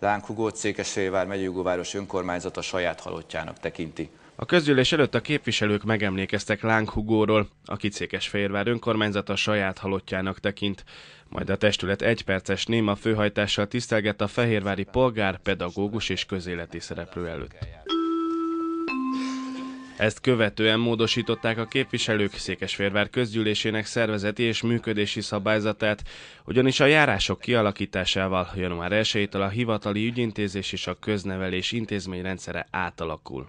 Lánkhugó Székesfehérvár megyőgóváros önkormányzata saját halottjának tekinti. A közgyűlés előtt a képviselők megemlékeztek Lánghugóról, aki Székesfehérvár önkormányzata saját halottjának tekint. Majd a testület egyperces néma főhajtással tisztelgett a fehérvári polgár, pedagógus és közéleti szereplő előtt. Ezt követően módosították a képviselők Székesférvár közgyűlésének szervezeti és működési szabályzatát, ugyanis a járások kialakításával január 1-től a hivatali ügyintézés és a köznevelés intézményrendszere átalakul.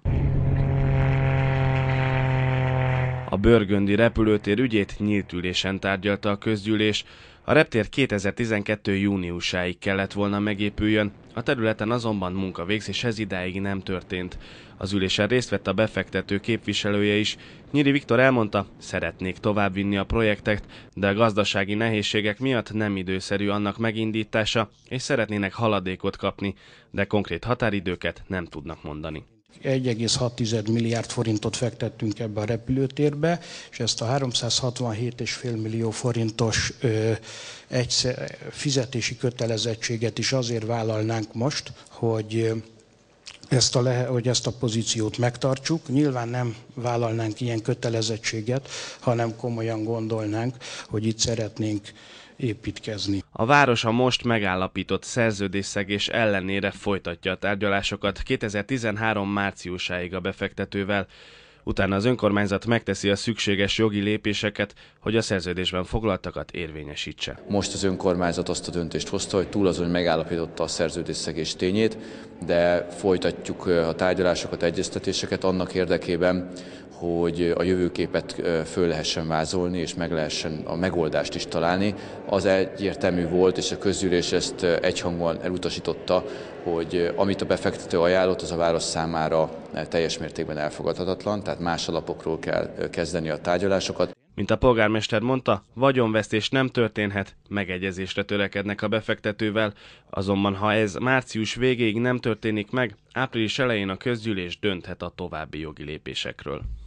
A Börgöndi repülőtér ügyét nyílt ülésen tárgyalta a közgyűlés. A reptér 2012. júniusáig kellett volna megépüljön, a területen azonban munka végzés ez idáig nem történt. Az ülésen részt vett a befektető képviselője is. Nyíri Viktor elmondta, szeretnék továbbvinni a projektet, de a gazdasági nehézségek miatt nem időszerű annak megindítása, és szeretnének haladékot kapni, de konkrét határidőket nem tudnak mondani. 1,6 milliárd forintot fektettünk ebbe a repülőtérbe, és ezt a 367,5 millió forintos ö, egyszer, fizetési kötelezettséget is azért vállalnánk most, hogy ezt a lehe, hogy ezt a pozíciót megtartsuk. Nyilván nem vállalnánk ilyen kötelezettséget, hanem komolyan gondolnánk, hogy itt szeretnénk építkezni. A város a most megállapított szerződésszegés ellenére folytatja a tárgyalásokat 2013 márciusáig a befektetővel. Utána az önkormányzat megteszi a szükséges jogi lépéseket, hogy a szerződésben foglaltakat érvényesítse. Most az önkormányzat azt a döntést hozta, hogy túl azon, hogy megállapította a szerződésszegés tényét, de folytatjuk a tárgyalásokat, egyeztetéseket annak érdekében, hogy a jövőképet föl lehessen vázolni, és meg lehessen a megoldást is találni. Az egyértelmű volt, és a közgyűlés ezt egyhangban elutasította, hogy eh, amit a befektető ajánlott, az a város számára eh, teljes mértékben elfogadhatatlan, tehát más alapokról kell eh, kezdeni a tárgyalásokat. Mint a polgármester mondta, vagyonvesztés nem történhet, megegyezésre törekednek a befektetővel, azonban ha ez március végéig nem történik meg, április elején a közgyűlés dönthet a további jogi lépésekről.